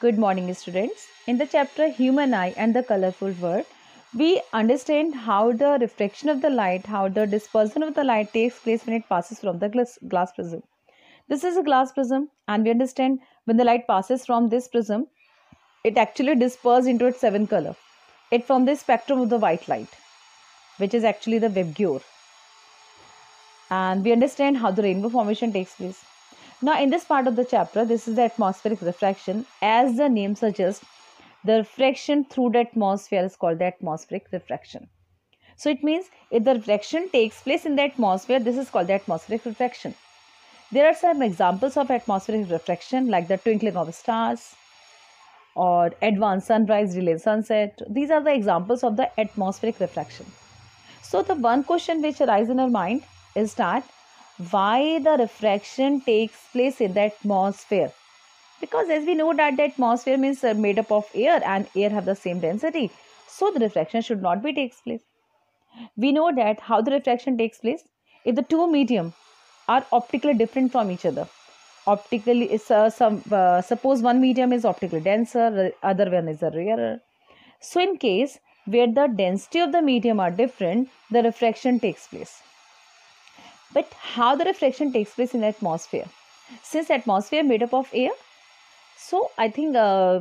Good morning, students. In the chapter Human Eye and the Colorful World, we understand how the refraction of the light, how the dispersion of the light takes place when it passes from the glass, glass prism. This is a glass prism, and we understand when the light passes from this prism, it actually disperses into its seventh color. It from the spectrum of the white light, which is actually the Webgure. And we understand how the rainbow formation takes place. Now, in this part of the chapter, this is the atmospheric refraction. As the name suggests, the refraction through the atmosphere is called the atmospheric refraction. So, it means if the refraction takes place in the atmosphere, this is called the atmospheric refraction. There are some examples of atmospheric refraction like the twinkling of stars or advanced sunrise, delayed sunset. These are the examples of the atmospheric refraction. So, the one question which arises in our mind is that why the refraction takes place in the atmosphere because as we know that the atmosphere means made up of air and air have the same density so the refraction should not be takes place we know that how the refraction takes place if the two medium are optically different from each other optically uh, some uh, suppose one medium is optically denser other one is rarer so in case where the density of the medium are different the refraction takes place but how the reflection takes place in the atmosphere since atmosphere made up of air so i think uh,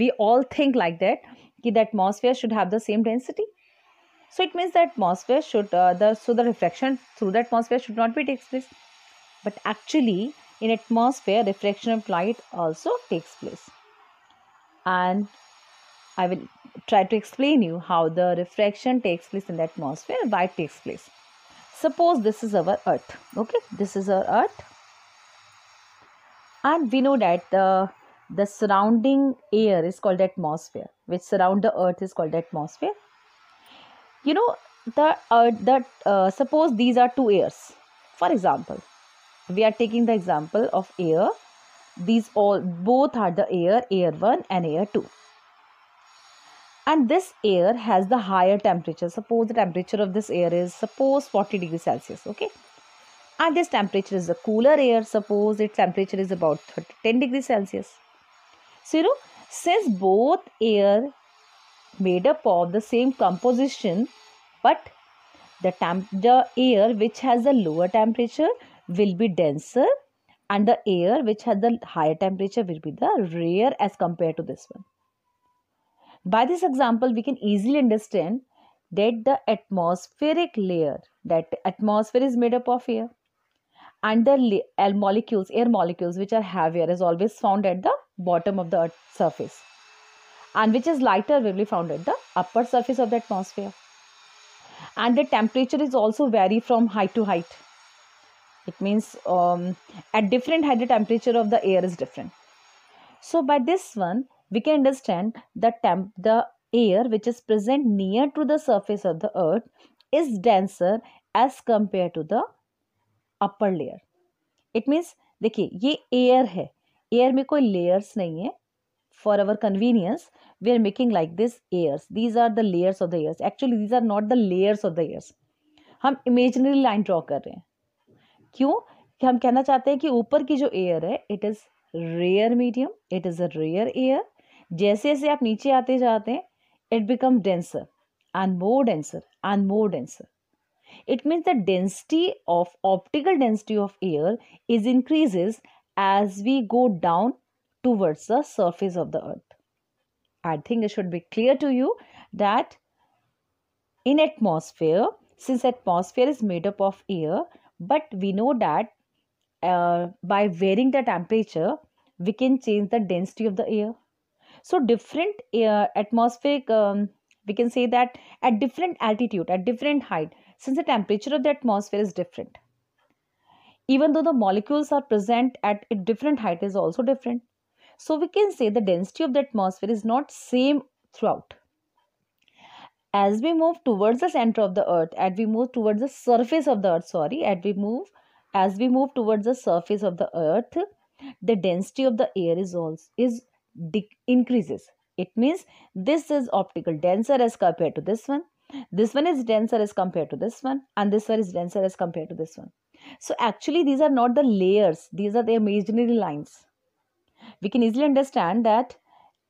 we all think like that ki the atmosphere should have the same density so it means the atmosphere should uh, the so the reflection through the atmosphere should not be takes place but actually in atmosphere reflection of light also takes place and i will try to explain you how the refraction takes place in the atmosphere why it takes place suppose this is our earth okay this is our earth and we know that the the surrounding air is called atmosphere which surround the earth is called atmosphere you know the uh, uh, suppose these are two airs for example we are taking the example of air these all both are the air air 1 and air 2 and this air has the higher temperature suppose the temperature of this air is suppose 40 degrees celsius okay and this temperature is the cooler air suppose its temperature is about 30, 10 degrees celsius so you know since both air made up of the same composition but the temp the air which has the lower temperature will be denser and the air which has the higher temperature will be the rare as compared to this one by this example, we can easily understand that the atmospheric layer, that atmosphere is made up of air and the air molecules, air molecules which are heavier is always found at the bottom of the earth surface and which is lighter will be found at the upper surface of the atmosphere. And the temperature is also vary from height to height. It means um, at different height the temperature of the air is different. So by this one we can understand that temp the air which is present near to the surface of the earth is denser as compared to the upper layer it means देखिए ये air है air में कोई layers नहीं है for our convenience we are making like this airs these are the layers of the airs actually these are not the layers of the airs हम imaginary line draw कर रहे हैं क्यों कि हम कहना चाहते हैं कि ऊपर की जो एयर है it is rare medium it is a rare air जैसे जैसे आप नीचे आते it becomes denser and more denser and more denser it means the density of optical density of air is increases as we go down towards the surface of the earth i think it should be clear to you that in atmosphere since atmosphere is made up of air but we know that uh, by varying the temperature we can change the density of the air so different uh, atmospheric um, we can say that at different altitude at different height since the temperature of the atmosphere is different even though the molecules are present at a different height is also different so we can say the density of the atmosphere is not same throughout as we move towards the center of the earth as we move towards the surface of the earth sorry as we move as we move towards the surface of the earth the density of the air is also is increases it means this is optical denser as compared to this one this one is denser as compared to this one and this one is denser as compared to this one so actually these are not the layers these are the imaginary lines we can easily understand that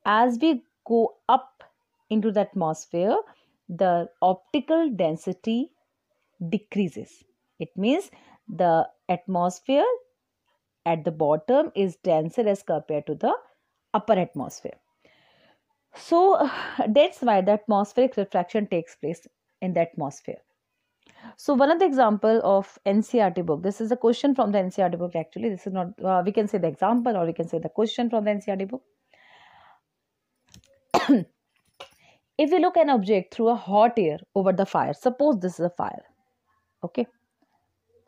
as we go up into the atmosphere the optical density decreases it means the atmosphere at the bottom is denser as compared to the upper atmosphere. So that's why the atmospheric refraction takes place in the atmosphere. So one of the example of NCRT book, this is a question from the NCRT book actually, this is not, uh, we can say the example or we can say the question from the NCRT book. if we look an object through a hot air over the fire, suppose this is a fire, okay.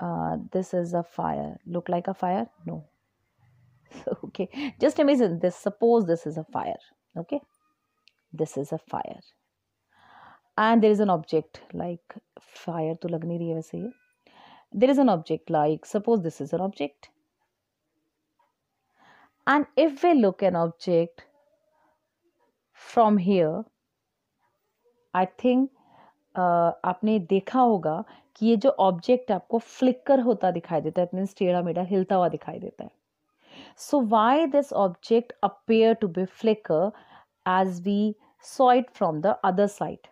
Uh, this is a fire, look like a fire? No, okay just imagine this suppose this is a fire okay this is a fire and there is an object like fire to lag nahi rahi hai वैसे there is an object like suppose this is an object and if we look an object from here i think uh, आपने देखा होगा कि ये जो object आपको flicker होता दिखाई देता है मीन्स टेढ़ा मेढ़ा हिलता हुआ दिखाई देता है So why this object appear to be flicker as we saw it from the other side?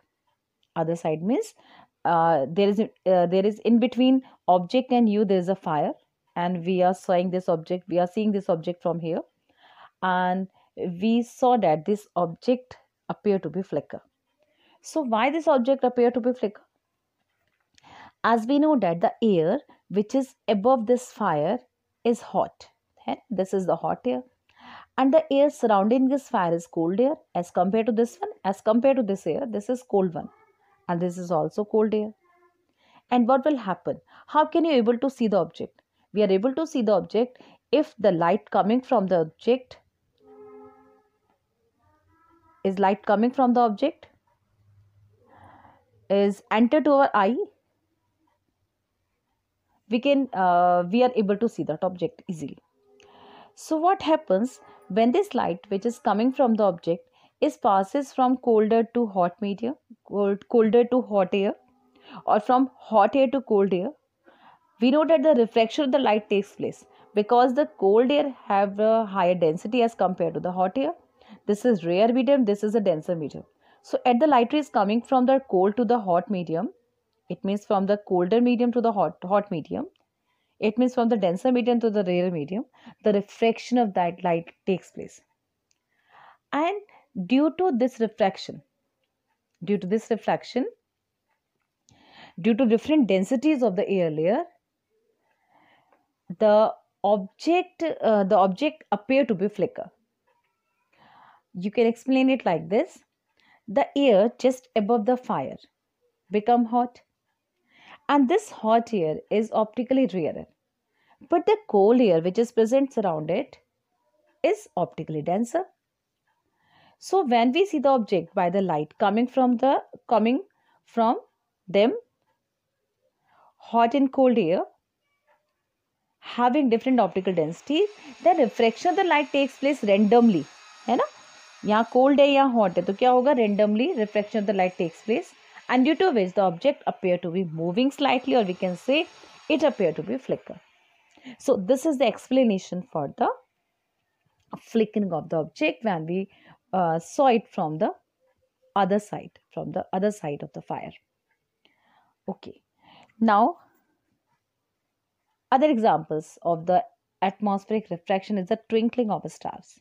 Other side means uh, there is uh, there is in between object and you there is a fire and we are seeing this object we are seeing this object from here and we saw that this object appear to be flicker so why this object appear to be flicker as we know that the air which is above this fire is hot this is the hot air. And the air surrounding this fire is cold air as compared to this one. As compared to this air, this is cold one. And this is also cold air. And what will happen? How can you able to see the object? We are able to see the object if the light coming from the object is light coming from the object is entered to our eye we can uh, we are able to see that object easily so what happens when this light which is coming from the object is passes from colder to hot medium, cold, colder to hot air or from hot air to cold air? We know that the refraction of the light takes place because the cold air have a higher density as compared to the hot air. This is rare medium, this is a denser medium. So at the light rays coming from the cold to the hot medium, it means from the colder medium to the hot, hot medium, it means from the denser medium to the rarer medium, the refraction of that light takes place. And due to this refraction, due to this refraction, due to different densities of the air layer, the object uh, the object appear to be flicker. You can explain it like this: the air just above the fire become hot and this hot air is optically rarer. But the cold air which is present around it is optically denser. So when we see the object by the light coming from the coming from them, hot and cold air having different optical density, the refraction of the light takes place randomly. है ना यहाँ cold है यहाँ hot है तो क्या होगा randomly reflection of the light takes place and due to which the object appear to be moving slightly or we can say it appear to be flicker. So this is the explanation for the flickering of the object when we uh, saw it from the other side from the other side of the fire. Okay. Now other examples of the atmospheric refraction is the twinkling of stars.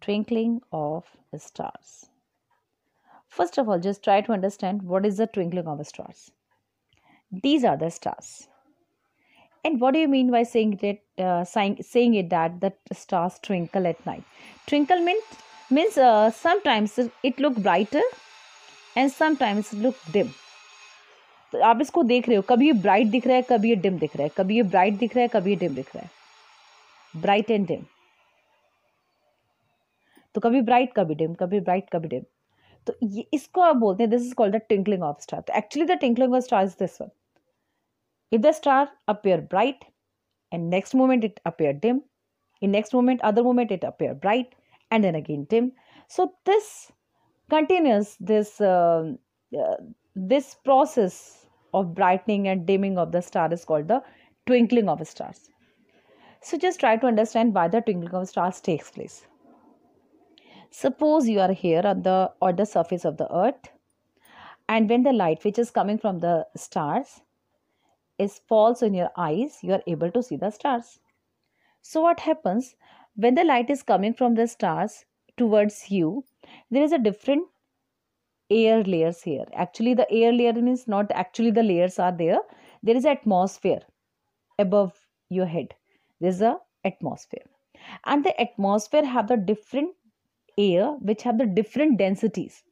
twinkling of stars. First of all, just try to understand what is the twinkling of stars. These are the stars. And what do you mean by saying that uh, saying, saying it that the stars twinkle at night? Twinkle means means uh, sometimes it look brighter and sometimes look dim. तो आप इसको देख रहे हो कभी ये bright दिख रहा है कभी ये डिम दिख रहा है कभी ये ब्राइट दिख रहा है कभी ये डिम दिख रहा है ब्राइट एंड डिम तो कभी ब्राइट कभी डिम कभी ब्राइट कभी डिम तो ये इसको आप बोलते हैं this is called the tinkling of star तो actually the tinkling of star is this if the star appear bright and next moment it appear dim in next moment other moment it appear bright and then again dim so this continues this uh, uh, this process of brightening and dimming of the star is called the twinkling of stars so just try to understand why the twinkling of stars takes place Suppose you are here on the or the surface of the earth and when the light which is coming from the stars is falls on your eyes, you are able to see the stars. So what happens when the light is coming from the stars towards you, there is a different air layers here. Actually, the air layer means not actually the layers are there. There is atmosphere above your head. There is a atmosphere and the atmosphere have the different air which have the different densities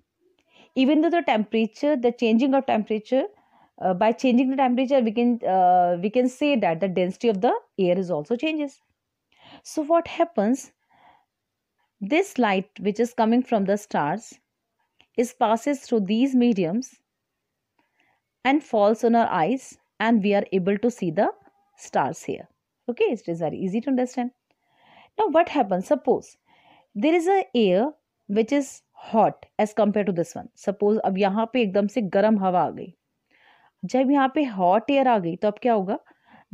even though the temperature the changing of temperature uh, by changing the temperature we can uh, we can say that the density of the air is also changes so what happens this light which is coming from the stars is passes through these mediums and falls on our eyes and we are able to see the stars here okay it is very easy to understand now what happens suppose there is a air which is hot as compare to this one suppose अब यहाँ पे एकदम से गर्म हवा आ गई जब यहाँ पे हॉट एयर आ गई तो अब क्या होगा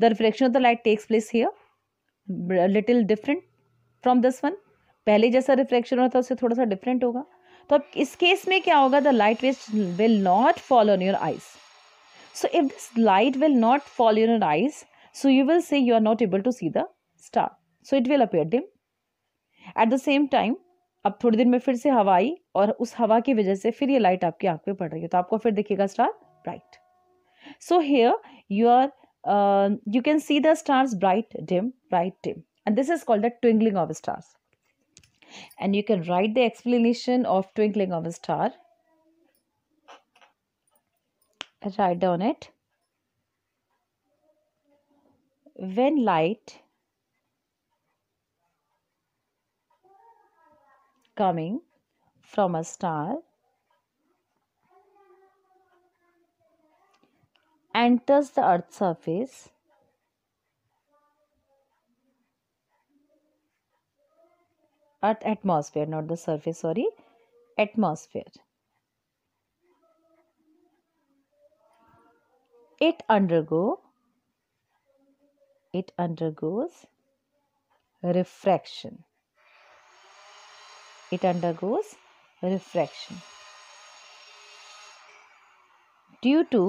the reflection of the light takes place here little different from this one पहले जैसा रिफ्लेक्शन होता है उससे थोड़ा सा डिफरेंट होगा तो अब इस केस में क्या होगा the light waves will not fall on your eyes so if this light will not fall on your eyes so you will say you are not able to see the star so it will appear dim at the same time अब थोड़ी देर में फिर से हवा आई और उस हवा की वजह से फिर ये लाइट आपकी आंख पे पड़ रही है तो आपको फिर दिखेगा star bright so here you are you can see the stars bright dim bright dim and this is called the twinkling of stars and you can write the explanation of twinkling of star right write it when light coming from a star enters the earth's surface earth atmosphere not the surface sorry atmosphere it undergo it undergoes refraction it undergoes refraction. Due to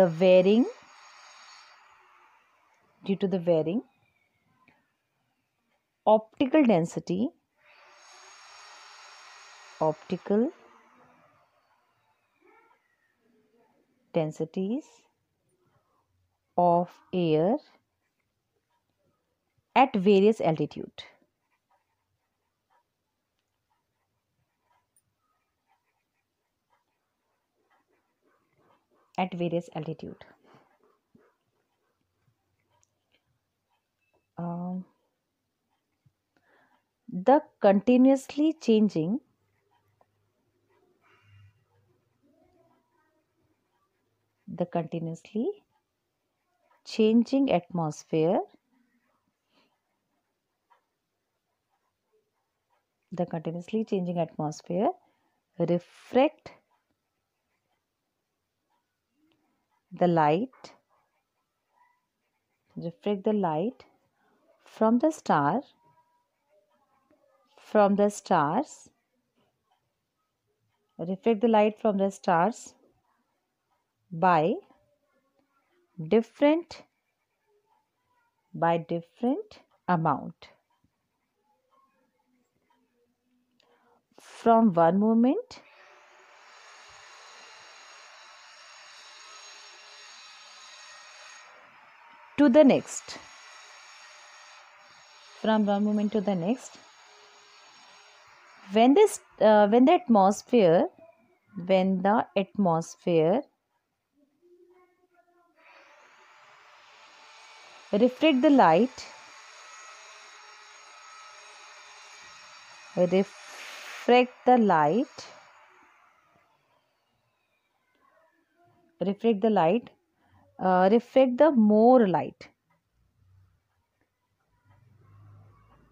the varying due to the varying optical density optical densities of air at various altitude at various altitude. Um, the continuously changing the continuously changing atmosphere the continuously changing atmosphere refract the light refract the light from the star from the stars reflect the light from the stars by different by different amount from one moment to the next from one moment to the next when this uh, when the atmosphere when the atmosphere reflect the light refract the light refract the light uh, reflect the more light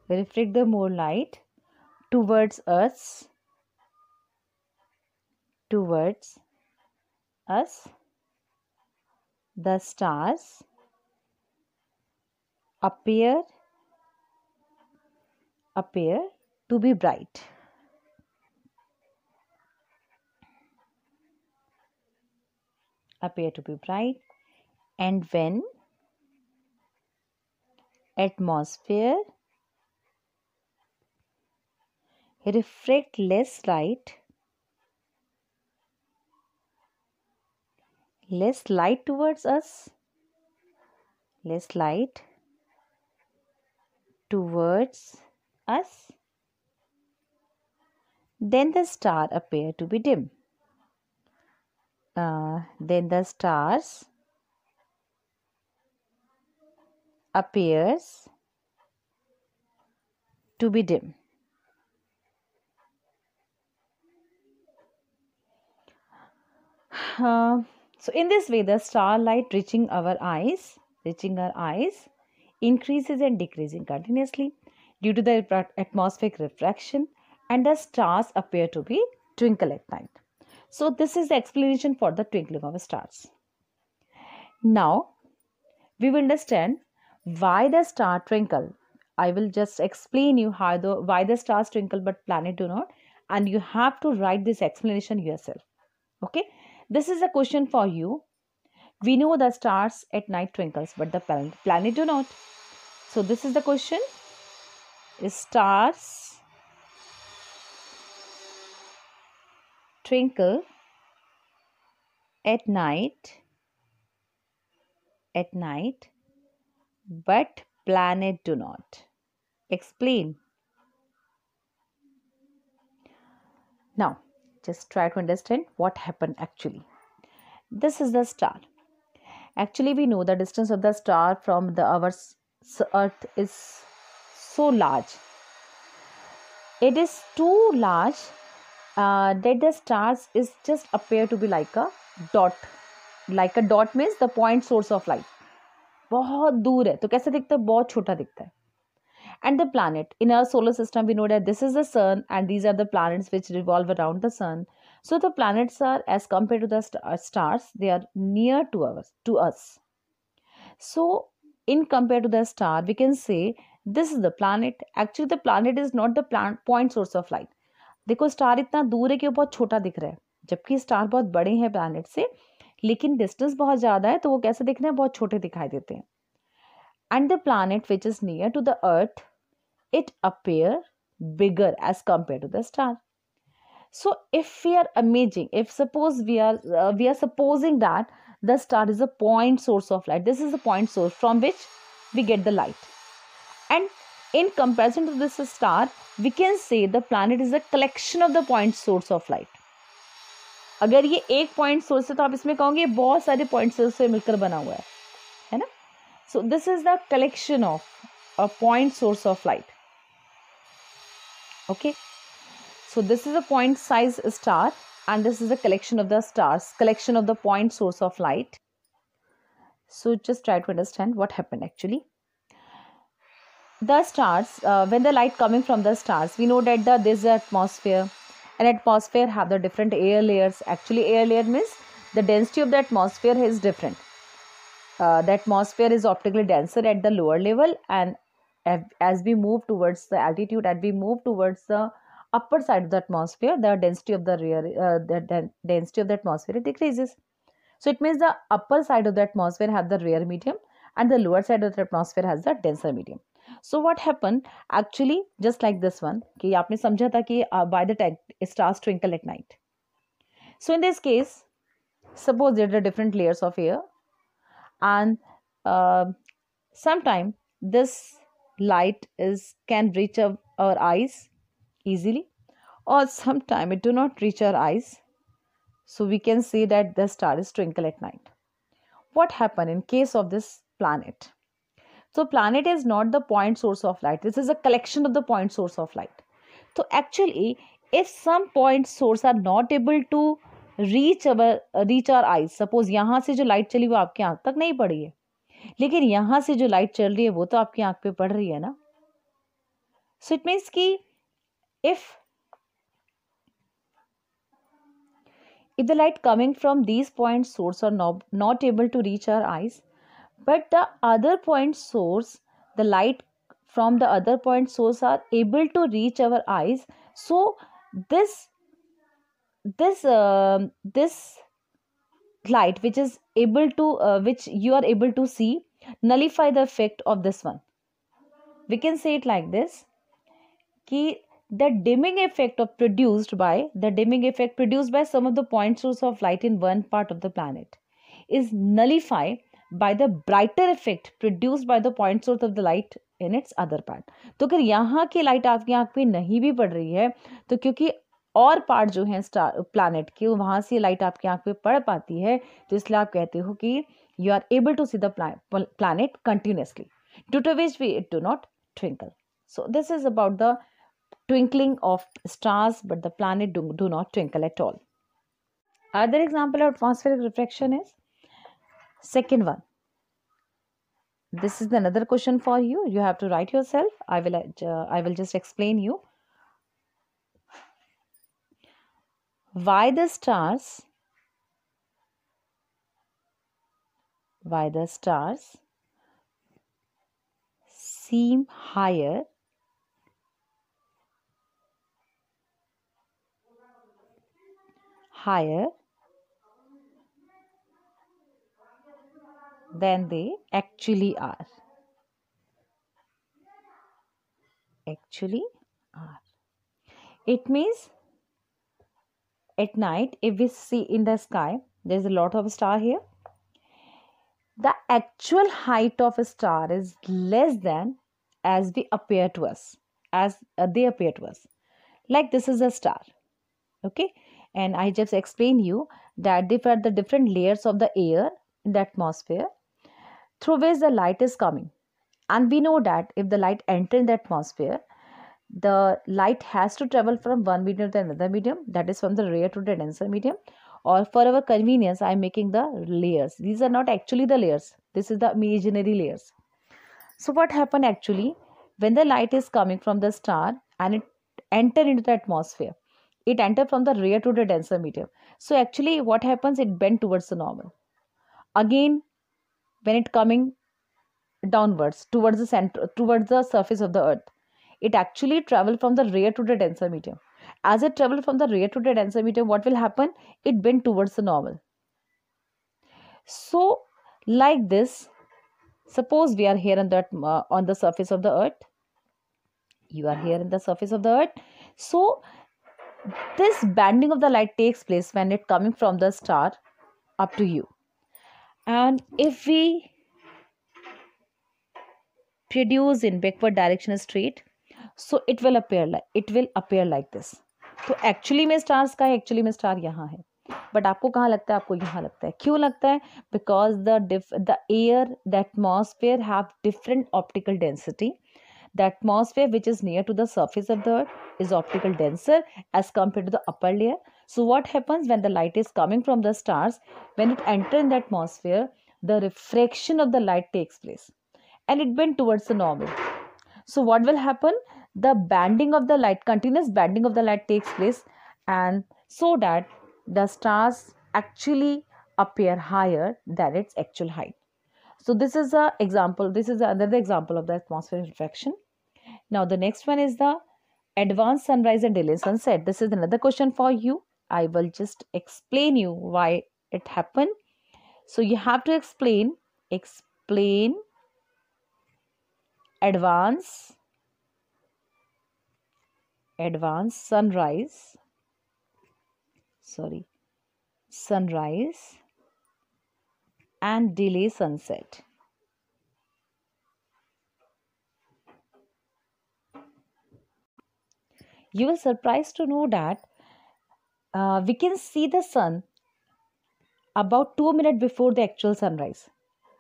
Reflect the more light towards us towards us the stars appear appear to be bright appear to be bright and when atmosphere refract less light less light towards us less light towards us then the star appear to be dim uh, then the stars appears to be dim. Uh, so in this way the starlight reaching our eyes reaching our eyes increases and decreasing continuously due to the atmospheric refraction and the stars appear to be twinkle at night. So this is the explanation for the twinkling of stars. Now we will understand why the star twinkle i will just explain you how the why the stars twinkle but planet do not and you have to write this explanation yourself okay this is a question for you we know the stars at night twinkles but the planet, planet do not so this is the question is stars twinkle at night at night but planet do not. Explain. Now, just try to understand what happened actually. This is the star. Actually, we know the distance of the star from the our Earth is so large. It is too large uh, that the stars is just appear to be like a dot. Like a dot means the point source of light. बहुत दूर है तो कैसे दिखता है बहुत छोटा दिखता है and the planet in our solar system we know that this is the sun and these are the planets which revolve around the sun so the planets are as compare to the they are near to our to us so in compare to the star we can say this is the planet actually the planet is not the plan point source of light देखो star इतना दूर है कि वो बहुत छोटा दिख रहा है जबकि स्टार बहुत बड़े हैं प्लानट से लेकिन डिस्टेंस बहुत ज़्यादा है तो वो कैसे दिख रहे हैं बहुत छोटे दिखाई देते हैं and the plan which is near to the earth it appear bigger as compare to the star so if we are amazing if suppose we are we are supposing that the star is a point source of light this is a point source from which we get the light and in comparison to this star we can say the planet is a collection of the point source of light अगर ये एक point source है तो आप इसमें कहोगे बहुत सारे पॉइंट सोर्स मिलकर बना हुआ है है ना so this is the collection of a point source of light okay so this is a point size star and this is a collection of the stars collection of the point source of light so just try to understand what happened actually the stars uh, when the light coming from the stars we know that the, there's an atmosphere and atmosphere have the different air layers actually air layer means the density of the atmosphere is different uh, the atmosphere is optically denser at the lower level and as we move towards the altitude as we move towards the upper side of the atmosphere the density of the rear uh, the density of the atmosphere decreases so it means the upper side of the atmosphere have the rare medium and the lower side of the atmosphere has the denser medium so what happen actually just like this one कि आपने समझा था कि by the stars twinkle at night so in this case suppose there are different layers of air and uh, sometime this light is can reach our, eyes easily or sometime it do not reach our eyes so we can see that the star is twinkle at night what happen in case of this planet so planet is not the point source of light this is a collection of the point source of light तो actually if some point source are not able to reach our reach our eyes suppose यहाँ से जो light चली वो आपकी आंख तक नहीं पड़ी है लेकिन यहाँ से जो लाइट चल रही है वो तो आपकी आंख पे पड़ रही है ना सो इट मीन्स की if if the light coming from these point source are not able to reach our eyes but the other point source the light from the other point source are able to reach our eyes so this this uh, this light which is able to uh, which you are able to see nullify the effect of this one we can say it like this ki the dimming effect of produced by the dimming effect produced by some of the point source of light in one part of the planet is nullified by the brighter effect produce by the point source of the light in its other part तो अगर यहाँ की light आपकी आंख पे नहीं भी पड़ रही है तो क्योंकि और पार्ट जो है स्टार प्लानट के वहाँ से लाइट आपकी आंख पे पड़ पाती है तो इसलिए आप कहते हो कि you are able to see the plan continuously to to which we it do not twinkle so this is about the twinkling of stars but the planet do not twinkle at all other example of atmospheric reflection is Second one. This is another question for you. You have to write yourself. I will. Uh, I will just explain you why the stars. Why the stars seem higher higher than they actually are. Actually are. It means at night, if we see in the sky, there's a lot of star here. The actual height of a star is less than as we appear to us, as uh, they appear to us. Like this is a star. Okay and i just explained you that there are the different layers of the air in the atmosphere through which the light is coming. And we know that if the light enters the atmosphere, the light has to travel from one medium to another medium, that is from the rare to the denser medium. Or for our convenience, I am making the layers. These are not actually the layers, this is the imaginary layers. So, what happened actually? When the light is coming from the star and it enter into the atmosphere, it enter from the rare to the denser medium. So, actually, what happens? It bend towards the normal. Again, when it coming downwards towards the center towards the surface of the earth it actually travel from the rare to the denser medium as it travel from the rare to the denser medium what will happen it bend towards the normal so like this suppose we are here on that uh, on the surface of the earth you are here in the surface of the earth so this bending of the light takes place when it coming from the star up to you and if we produce in backward direction straight so it will appear like it will appear like this तो actually में stars का है actually में star यहाँ है but आपको कहाँ लगता है आपको यहाँ लगता है क्यों लगता है because the the air the atmosphere have different optical density the atmosphere which is near to the surface of the earth is optical denser as compared to the upper layer So what happens when the light is coming from the stars? When it enters in the atmosphere, the refraction of the light takes place and it bends towards the normal. So what will happen? The banding of the light, continuous banding of the light takes place and so that the stars actually appear higher than its actual height. So this is a example. This is another example of the atmospheric refraction. Now the next one is the advanced sunrise and delayed sunset. This is another question for you i will just explain you why it happened so you have to explain explain advance advance sunrise sorry sunrise and delay sunset you will surprised to know that uh, we can see the sun about two minutes before the actual sunrise.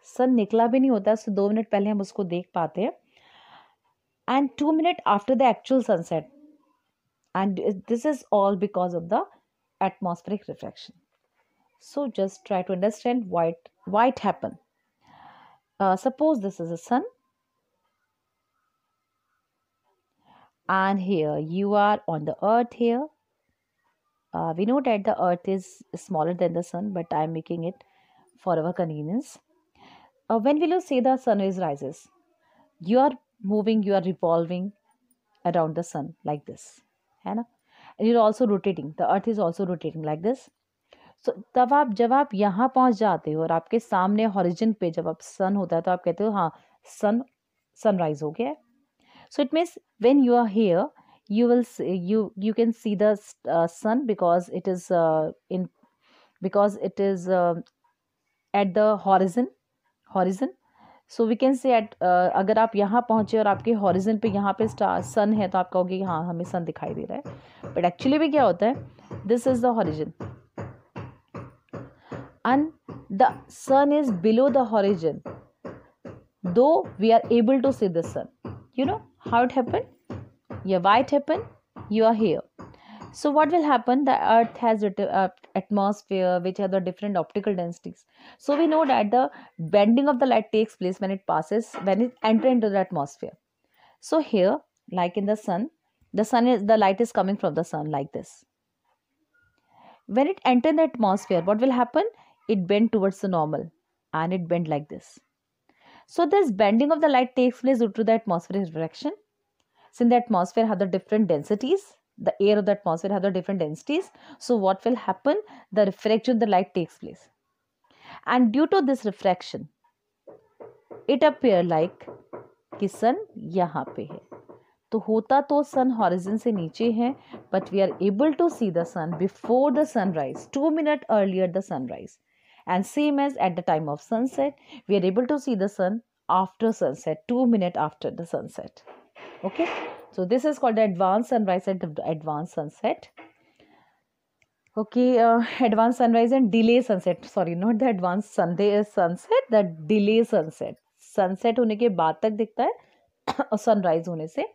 Sun nikla bhi nahi hota, so two minutes pehle hum usko dekh paate. And two minutes after the actual sunset. And this is all because of the atmospheric refraction. So just try to understand why it, why it happened. Uh, suppose this is the sun. And here you are on the earth here. Uh, we know that the earth is smaller than the sun, but I am making it for our convenience. Uh, when will you say the sun is rises? You are moving, you are revolving around the sun like this. है ना and you're also rotating the earth is also rotating like this so तब आप जब आप यहाँ पहुँच जाते हो और आपके सामने हॉरिजन पे जब आप सन होता है तो आप कहते हो हाँ सन सनराइज हो गया so it means when you are here you will see, you you can see the uh, sun because it is uh, in because it is uh, at the horizon horizon so we can say at अगर आप यहाँ पहुँचे और आपके horizon पे यहाँ पे star सन है तो आप कहोगे कि हाँ हमें सन दिखाई दे रहा है बट एक्चुअली भी क्या होता है this is the horizon and the sun is below the horizon though we are able to see the sun you know how it happen Your white happen, you are here. So what will happen? The earth has uh, atmosphere which are the different optical densities. So we know that the bending of the light takes place when it passes, when it enter into the atmosphere. So here, like in the sun, the sun is the light is coming from the sun like this. When it enter the atmosphere, what will happen? It bend towards the normal and it bend like this. So this bending of the light takes place due to the atmospheric refraction since the atmosphere have the different densities, the air of the atmosphere have the different densities. So what will happen? The refraction the light takes place. And due to this refraction, it appear like कि सन यहाँ पे है तो होता तो सन horizon से नीचे है but we are able to see the sun before the sunrise two minute earlier the sunrise and same as at the time of sunset we are able to see the sun after sunset 2 minute after the sunset okay so this is called the advanced sunrise and advanced sunset okay uh, advanced sunrise and delay sunset sorry not the advanced sunday is sunset the delay sunset sunset hone ke baad tak dikhta hai aur sunrise होने से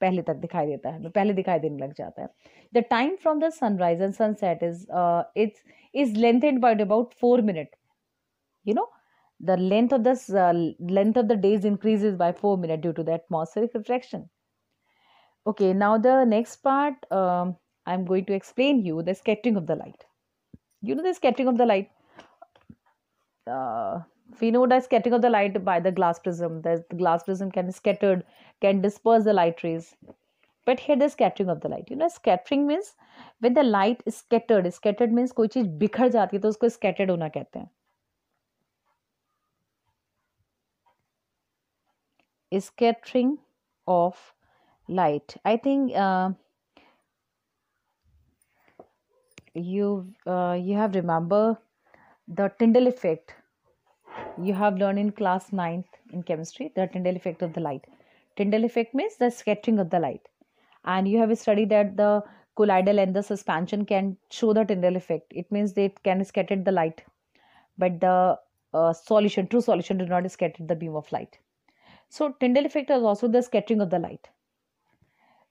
पहले तक दिखाई देता है पहले दिखाई देने लग जाता है the time from the sunrise and sunset is its is lengthened by about four minute you know the length of this uh, length of the days increases by 4 minutes due to the atmospheric refraction okay now the next part um, i'm going to explain you the scattering of the light you know the scattering of the light uh, we know the scattering of the light by the glass prism the, the glass prism can scattered can disperse the light rays but here the scattering of the light you know scattering means when the light is scattered scattered means कोई चीज बिखर जाती है तो उसको scattered होना कहते हैं scattering of light i think uh, you uh, you have remember the tyndall effect you have learned in class 9th in chemistry the tyndall effect of the light tyndall effect means the scattering of the light and you have studied that the collider and the suspension can show the tyndall effect it means they can scatter the light but the uh, solution true solution do not scatter the beam of light so Tyndall effect is also the scattering of the light.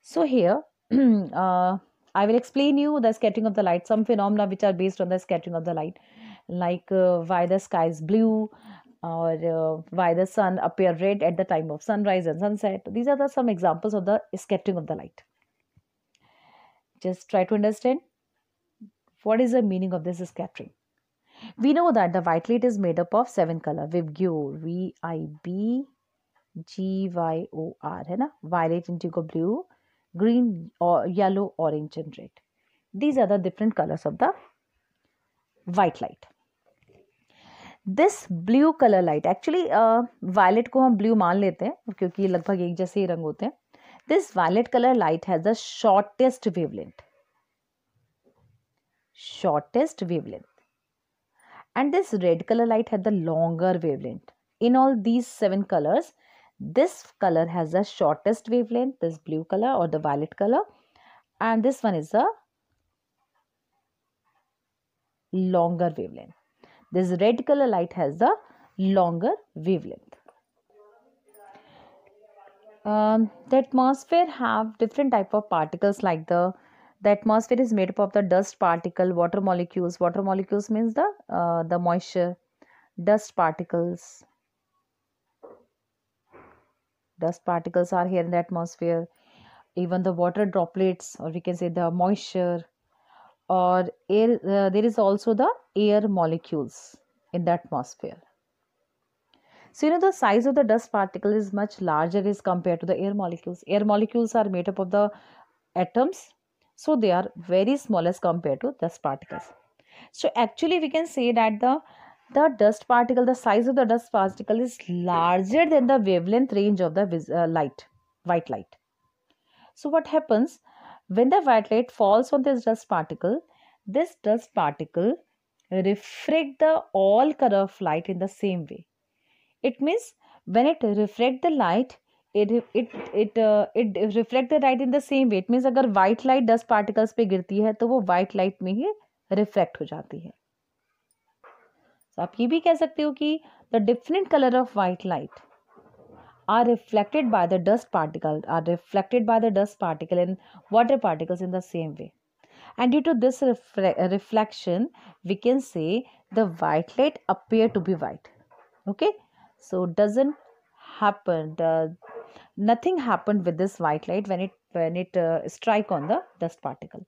So here, uh, I will explain you the scattering of the light, some phenomena which are based on the scattering of the light, like uh, why the sky is blue or uh, why the sun appear red at the time of sunrise and sunset. These are the some examples of the scattering of the light. Just try to understand what is the meaning of this scattering. We know that the white light is made up of seven color: VIBGO, V I B G Y O R है ना violet indigo blue green और yellow orange and red these are the different colours of the white light this blue colour light actually violet को हम blue मान लेते हैं क्योंकि लगभग एक जैसे ही रंग होते हैं this violet colour light has the shortest wavelength shortest wavelength and this red colour light has the longer wavelength in all these seven colours This color has the shortest wavelength, this blue color or the violet color. And this one is the longer wavelength. This red color light has the longer wavelength. Um, the atmosphere have different type of particles like the the atmosphere is made up of the dust particle water molecules water molecules means the uh, the moisture dust particles dust particles are here in the atmosphere even the water droplets or we can say the moisture or air uh, there is also the air molecules in the atmosphere so you know the size of the dust particle is much larger as compared to the air molecules air molecules are made up of the atoms so they are very small as compared to dust particles so actually we can say that the the dust particle the size of the dust particle is larger than the wavelength range of the light white light so what happens when the white light falls on this dust particle this dust particle refract the all colour of light in the same way it means when it refract the light it it it it refract the light in the same way it means अगर white light dust particles पे गिरती है तो वो white light में ही refract हो जाती है सो आप ये भी कह सकते हो कि the different colour are reflected by the dust particle are reflected by the dust particle and water particles in the same way and due to this reflection we can say the white light appear to be white okay so doesn't happen nothing happened with this white light when it when it uh, strike on the dust particle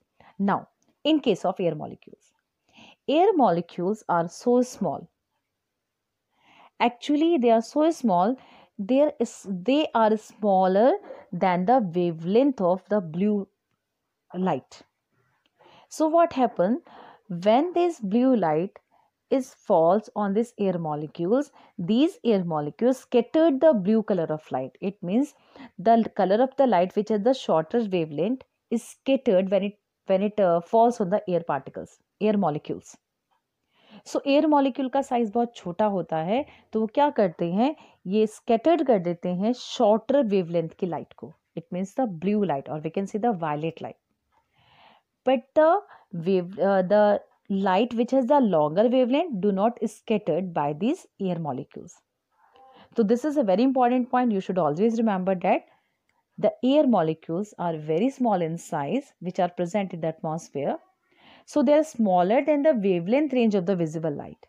now in case of air molecules air molecules are so small actually they are so small there is they are smaller than the wavelength of the blue light so what happens when this blue light is falls on these air molecules these air molecules scattered the blue color of light it means the color of the light which is the shorter wavelength is scattered when it when it uh, falls on the air particles air molecules so air molecule का size बहुत छोटा होता है तो वो क्या करते हैं ये स्केटर्ड कर देते हैं शॉर्टर वेवलेंथ की लाइट को it means the blue light और we can see the violet light but the wave the light which has the longer wavelength do not scattered by this air molecules तो this is a very important point you should always remember that the air molecules are very small in size which are present in the atmosphere So they are smaller than the wavelength range of the visible light.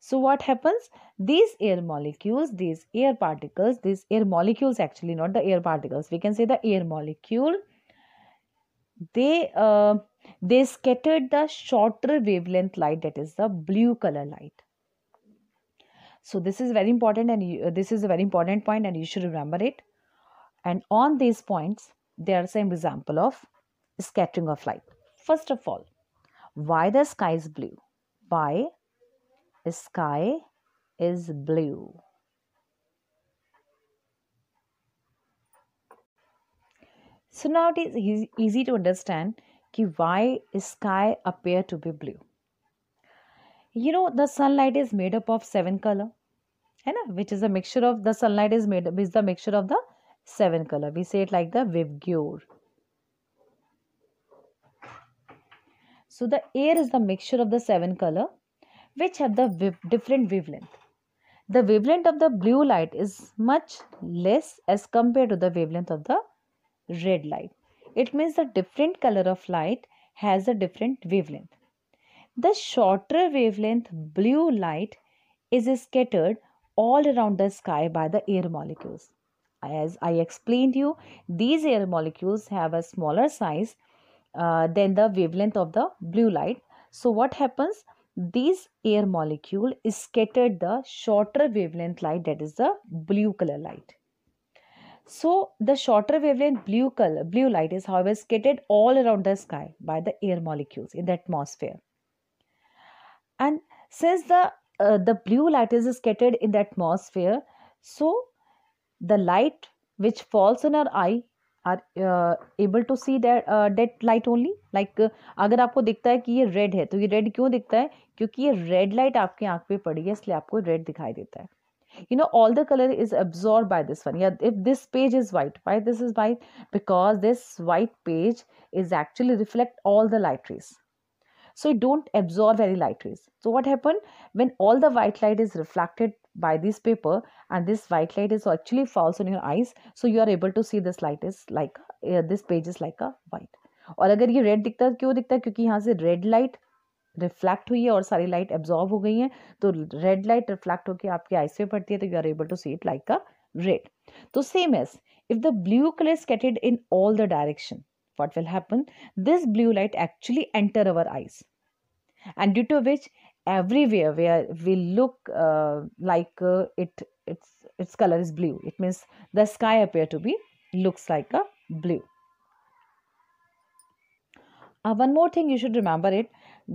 So what happens? These air molecules, these air particles, these air molecules actually not the air particles. We can say the air molecule. They uh, they scattered the shorter wavelength light that is the blue color light. So this is very important and you, uh, this is a very important point and you should remember it. And on these points, there are some example of scattering of light. First of all, why the sky is blue? Why the sky is blue? So now it is easy to understand कि why sky appear to be blue. You know the sunlight is made up of seven color, which is a mixture of the sunlight is made is the mixture of the seven color. We say it like the vivgyor. So the air is the mixture of the seven color which have the different wavelength. The wavelength of the blue light is much less as compared to the wavelength of the red light. It means the different color of light has a different wavelength. The shorter wavelength blue light is scattered all around the sky by the air molecules. As I explained you, these air molecules have a smaller size uh, than the wavelength of the blue light. So what happens? These air molecule is scattered the shorter wavelength light that is the blue color light. So the shorter wavelength blue color blue light is however scattered all around the sky by the air molecules in the atmosphere. And since the uh, the blue light is scattered in the atmosphere, so the light which falls on our eye are able to see that light only like अगर आपको दिखता है कि ये red है तो ये red क्यों दिखता है क्योंकि ये रेड लाइट आपकी आंख पे पड़ी है इसलिए आपको रेड दिखाई देता है you know all the colour is absorb by this one या if this page is white why this is white because this white page is actually reflect all the light rays so it don't absorb very light rays so what happen when all the white light is reflected by this paper and this white light is actually falls on your eyes so you are able to see this light is like uh, this page is like a white और अगर ये red दिखता क्यों दिखता है क्योंकि यहाँ से रेड लाइट रिफ्लैक्ट हुई है और सारी लाइट एब्जॉर्व हो गई है तो रेड लाइट रिफ्लैक्ट होकर आपके आइस पे पड़ती है तो you are able to see it like a red तो same as if the blue colour scattered in all the direction what will happen this blue light actually enter our eyes and due to which everywhere where we look uh, like uh, it its its color is blue it means the sky appear to be looks like a blue uh, one more thing you should remember it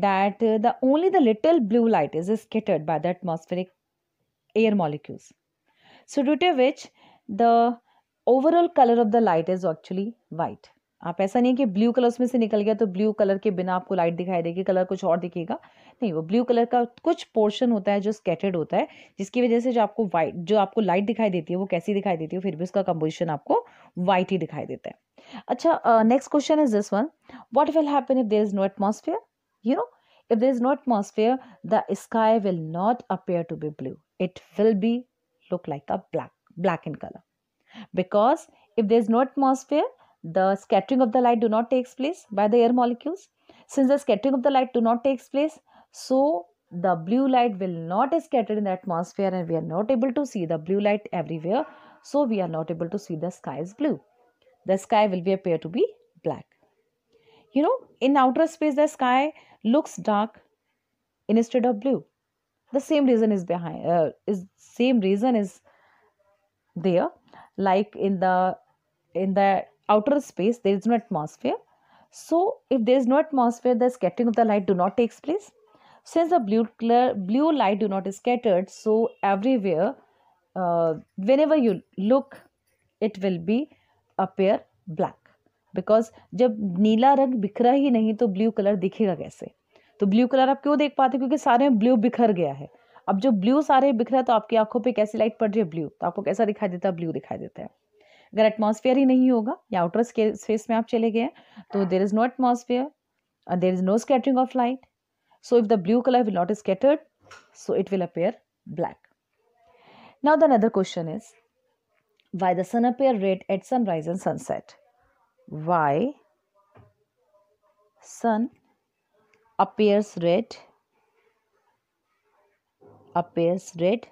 that uh, the only the little blue light is, is scattered by the atmospheric air molecules so due to which the overall color of the light is actually white आप ऐसा नहीं है कि blue colour उसमें से निकल गया तो ब्लू कलर के बिना आपको लाइट दिखाई देगी कलर कुछ और दिखेगा नहीं वो ब्लू कलर का कुछ पोर्शन होता है जो स्केटेड होता है जिसकी वजह से जो आपको वाइट जो आपको लाइट दिखाई देती है वो कैसी दिखाई देती है फिर भी उसका कंपोजिशन आपको वाइट ही दिखाई देता है अच्छा next question is this one what will happen if there is no atmosphere you know if there is no atmosphere the sky will not appear to be blue it will be look like a black black in colour because if there is no atmosphere the scattering of the light do not takes place by the air molecules since the scattering of the light do not takes place so the blue light will not scatter in the atmosphere and we are not able to see the blue light everywhere so we are not able to see the sky is blue the sky will be appear to be black you know in outer space the sky looks dark instead of blue the same reason is behind uh, is same reason is there like in the in the outer space there is no atmosphere so if there is no atmosphere the scattering of the light do not takes place since the blue color, blue light do not scattered so everywhere uh, whenever you look it will be appear black because jab neela rang bikhra hi nahi to blue color dikhega kaise to blue color aap kyu dekh pate kyunki sare blue bikhar gaya hai अब जो blue सारे बिखरा तो आपकी आंखों पे कैसी light पड़ रही है ब्लू तो आपको कैसा दिखाई देता है ब्लू दिखाई देता है अगर एटमोसफियर ही नहीं होगा या आउटर स्पेस में आप चले गए तो there is no atmosphere there is no scattering of light so if the blue colour will not is scattered so it will appear black now the other question is why the sun appear red at sunrise and sunset why sun appears red appears red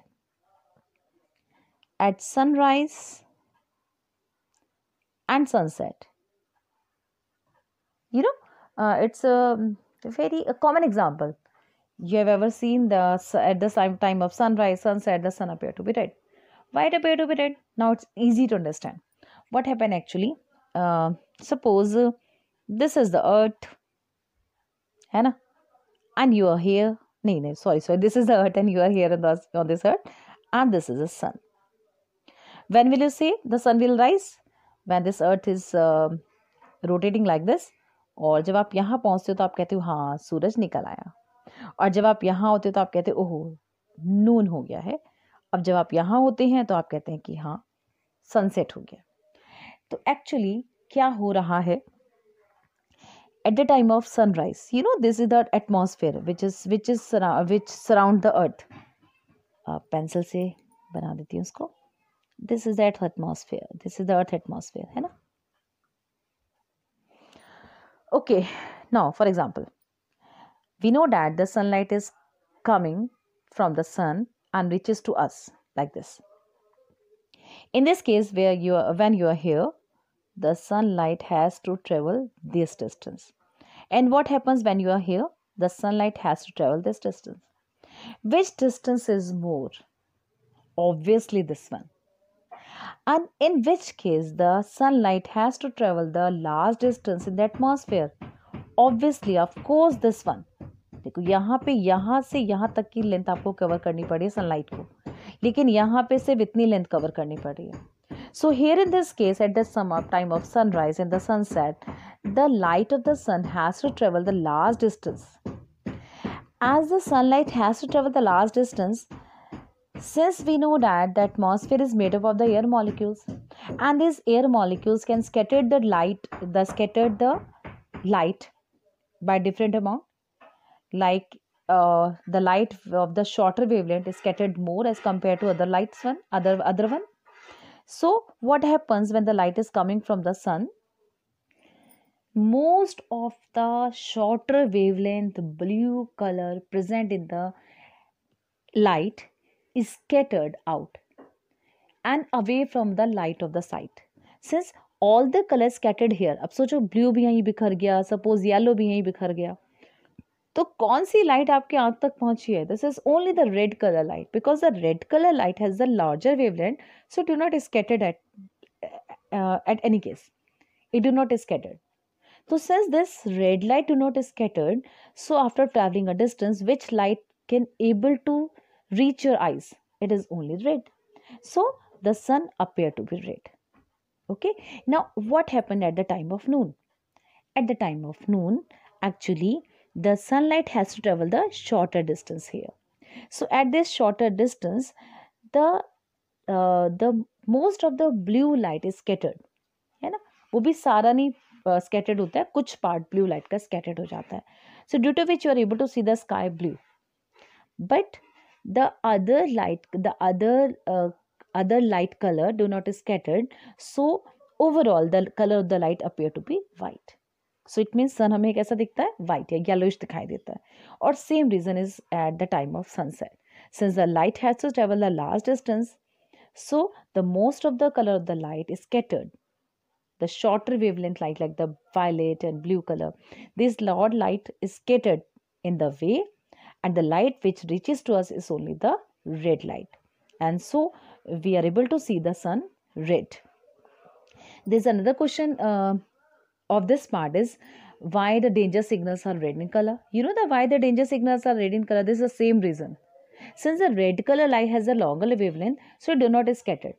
at sunrise and sunset. You know, uh, it's a very a common example you have ever seen the at the same time of sunrise, sunset, the sun appear to be red. Why it appear to be red? Now it's easy to understand. What happened actually? Uh, suppose uh, this is the earth, hai and you are here. No, no, sorry, sorry. This is the earth, and you are here on this, on this earth, and this is the sun. When will you see the sun will rise? When this earth is rotating like this और जब आप यहाँ पहुँचते हो तो आप कहते हो हाँ सूरज निकल आया और जब आप यहाँ होते हो तो आप कहते हो ओहो नून हो गया है अब जब आप यहाँ होते हैं तो आप कहते हैं कि हाँ सनसेट हो गया तो एक्चुअली क्या हो रहा है at the time of sunrise you know this is the atmosphere which is which is which surround the earth pencil से बना देती हूँ उसको is the Earth atmosphere. This is the Earth atmosphere, है ना okay now for example we know that the sunlight is coming from the sun and reaches to us like this in this case where you are when you are here the sunlight has to travel this distance and what happens when you are here the sunlight has to travel this distance which distance is more obviously this one and in which case the sunlight has to travel the last distance in the atmosphere obviously of course this one देखो यहाँ पे यहाँ से यहाँ तक की length आपको cover करनी पड़ी है सनलाइट को लेकिन यहाँ पे सिर्फ इतनी लेंथ कवर करनी पड़ी है so here in this case at the same of time of sunrise and the sunset the light of the sun has to travel the large distance as the sunlight has to travel the large distance since we know that the atmosphere is made up of the air molecules and these air molecules can scatter the light, the scatter the light by different amount like uh, the light of the shorter wavelength is scattered more as compared to other lights one other other one so what happens when the light is coming from the sun most of the shorter wavelength blue color present in the light is scattered out and away from the light of the sight. Since all the colors scattered here, अब सोचो blue भी यहीं बिखर suppose yellow भी यहीं बिखर गया, तो light आपके आँख तक This is only the red color light because the red color light has the larger wavelength, so do not scattered uh, at any case, it do not scattered. So since this red light do not scattered, so after traveling a distance, which light can able to reach your eyes it is only red so the sun appeared to be red okay now what happened at the time of noon at the time of noon actually the sunlight has to travel the shorter distance here so at this shorter distance the uh, the most of the blue light is scattered है ना वो भी सारा नहीं scattered uh, होता है कुछ part blue light का स्कैटर्ड हो जाता है so due to which you are able to see the sky blue but the other light the other uh, other light color do not is scattered so overall the color of the light appear to be white so it means sun hame kaisa dikhta hai white hai yellowish dikhai deta hai same reason is at the time of sunset since the light has to travel a large distance so the most of the color of the light is scattered the shorter wavelength light like the violet and blue color this lord light is scattered in the way and the light which reaches to us is only the red light and so we are able to see the sun red there's another question uh, of this part is why the danger signals are red in color you know the why the danger signals are red in color this is the same reason since the red color light has a longer wavelength so it do not scatter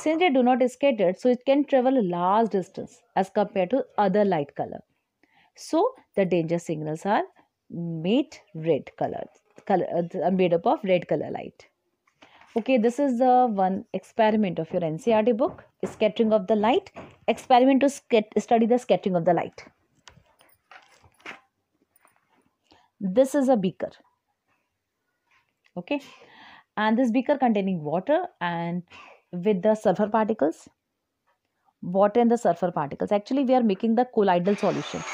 since they do not scatter so it can travel a large distance as compared to other light color so the danger signals are made red color, color uh, uh, made up of red color light okay this is the one experiment of your ncrt book scattering of the light experiment to study the scattering of the light this is a beaker okay and this beaker containing water and with the sulfur particles water and the sulfur particles actually we are making the colloidal solution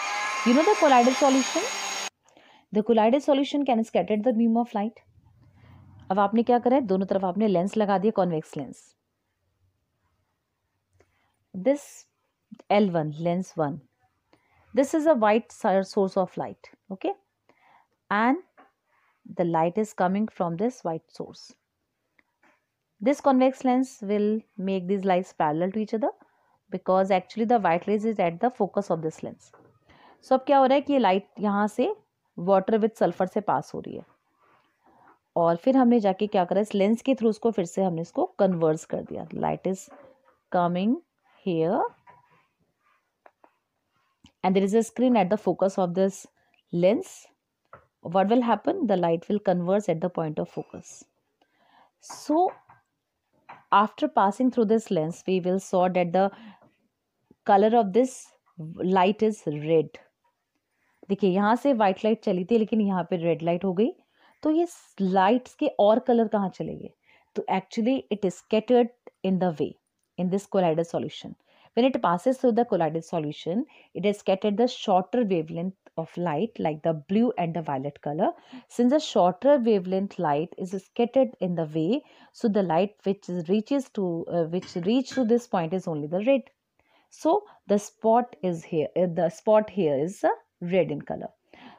you know the colloidal solution the colloidal solution can scatter the beam of light अब आपने क्या करा है दोनों तरफ आपने lens लगा दिया convex lens this L one lens one this is a white source of light okay and the light is coming from this white source this convex lens will make these lights parallel to each other because actually the white rays is at the focus of this lens so अब क्या हो रहा है कि ये light यहाँ से water with sulphur से पास हो रही है और फिर हमने जाके क्या करा इस लेंस के थ्रू उसको फिर से हमने इसको कन्वर्स कर दिया light is coming here and there is a screen at the focus of this lens what will happen the light will converge at the point of focus so after passing through this lens we will saw that the colour of this light is red देखिए यहाँ से white light चली थी लेकिन यहाँ पे red light हो गई तो ये लाइट्स के और कलर कहाँ चले गए तो actually it is scattered in the way in this colloidal solution when it passes through the colloidal solution it is scattered the shorter wavelength of light like the blue and the violet colour since the shorter wavelength light is scattered in the way so the light which reaches to which reach to this point is only the red so the spot is here the spot here is red in color.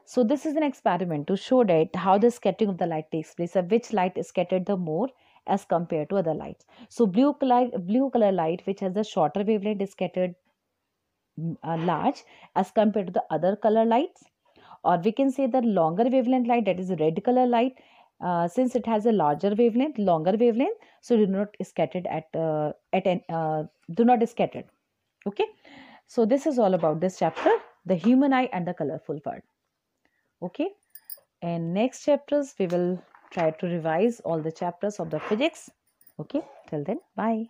So this is an experiment to show that how the scattering of the light takes place, at which light is scattered the more as compared to other lights. So blue color, blue color light which has a shorter wavelength is scattered mm, uh, large as compared to the other color lights or we can say the longer wavelength light that is red color light uh, since it has a larger wavelength longer wavelength so do not scattered at uh, at an uh, do not scattered okay so this is all about this chapter the human eye and the colorful world okay and next chapters we will try to revise all the chapters of the physics okay till then bye